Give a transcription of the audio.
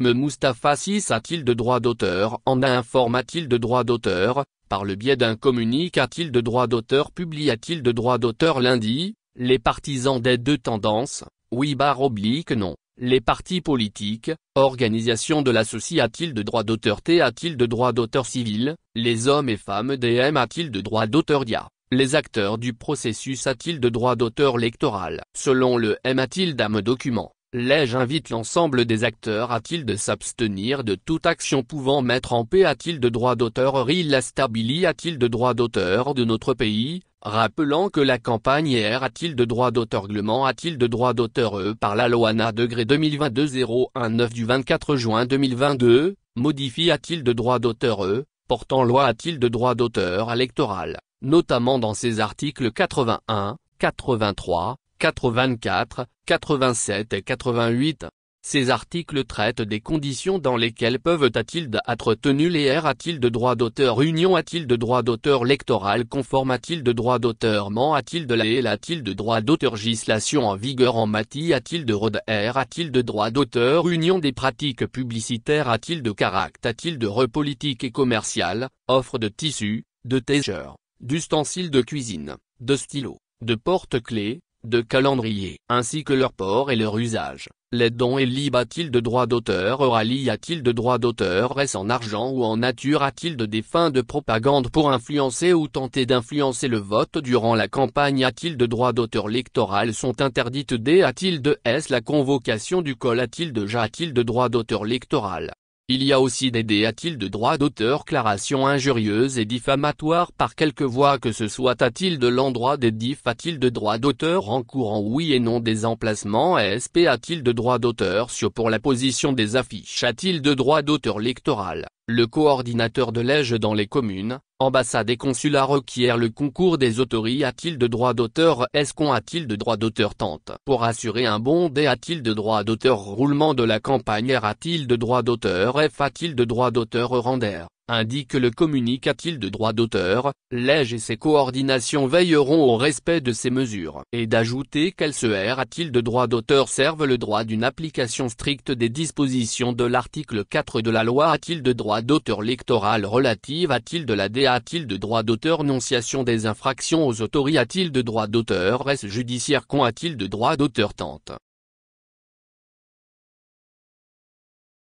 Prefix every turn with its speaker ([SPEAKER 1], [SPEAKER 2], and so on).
[SPEAKER 1] Me Mustapha 6 a-t-il de droit d'auteur En a t il de droit d'auteur Par le biais d'un communique a-t-il de droit d'auteur Publia-t-il de droit d'auteur lundi Les partisans des deux tendances, oui barre oblique non. Les partis politiques, organisation de l'associé a-t-il de droit d'auteur T a-t-il de droit d'auteur civil Les hommes et femmes DM a-t-il de droit d'auteur DIA les acteurs du processus a-t-il de droit d'auteur lectoral Selon le M a-t-il d'âme document Lège invite l'ensemble des acteurs à t il de s'abstenir de toute action pouvant mettre en paix a-t-il de droit d'auteur la stabili a-t-il de droit d'auteur de notre pays, rappelant que la campagne R a-t-il de droit d'auteur glement a-t-il de droit d'auteur E par la loi NA degré 2022-019 du 24 juin 2022, modifie a-t-il de droit d'auteur E, portant loi a-t-il de droit d'auteur électoral, notamment dans ses articles 81, 83, 84, 87 et 88. Ces articles traitent des conditions dans lesquelles peuvent a il être tenus les R a-t-il de droit d'auteur union a-t-il de droit d'auteur lectoral conforme a-t-il de droit d'auteur ment a-t-il de la L a-t-il de droit d'auteur législation en vigueur en mati a-t-il de R a-t-il de droit d'auteur union des pratiques publicitaires a-t-il de caractère a-t-il de repolitique et commerciale, offre de tissus, de tégeurs, d'ustensiles de cuisine, de stylos, de porte-clés, de calendrier, ainsi que leur port et leur usage. Les dons et libres a-t-il de droits d'auteur Orali a-t-il de droit d'auteur Est-ce en argent ou en nature A-t-il de des fins de propagande pour influencer ou tenter d'influencer le vote durant la campagne A-t-il de droit d'auteur électoral sont interdites D A-t-il de S La convocation du col A-t-il de J t il de droit d'auteur électoral il y a aussi des a t il de droit d'auteur claration injurieuse et diffamatoire par quelque voie que ce soit a-t-il de l'endroit des diff a-t-il de droit d'auteur en courant oui et non des emplacements SP a-t-il de droit d'auteur sur pour la position des affiches a-t-il de droit d'auteur lectoral le coordinateur de l'EGE dans les communes, ambassade et consulat requiert le concours des autorités. a-t-il de droit d'auteur Est-ce qu'on a-t-il de droit d'auteur Tente pour assurer un bon dé a-t-il de droit d'auteur Roulement de la campagne R a-t-il de droit d'auteur F a-t-il de droit d'auteur Render indique le communique-t-il de droit d'auteur, l'EG et ses coordinations veilleront au respect de ces mesures, et d'ajouter qu'elle se a t il de droit d'auteur serve le droit d'une application stricte des dispositions de l'article 4 de la loi a-t-il de droit d'auteur lectoral relative a-t-il de la DA a-t-il de droit d'auteur nonciation des infractions aux autorités a-t-il de droit d'auteur reste judiciaire qu'on a-t-il de droit d'auteur tente